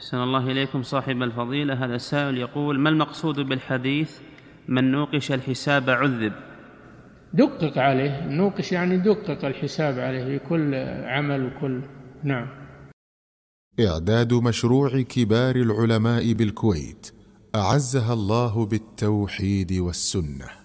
أحسن الله إليكم صاحب الفضيلة هذا السائل يقول ما المقصود بالحديث من نوقش الحساب عذب دقق عليه نوقش يعني دقق الحساب عليه في كل عمل وكل نعم إعداد مشروع كبار العلماء بالكويت أعزها الله بالتوحيد والسنة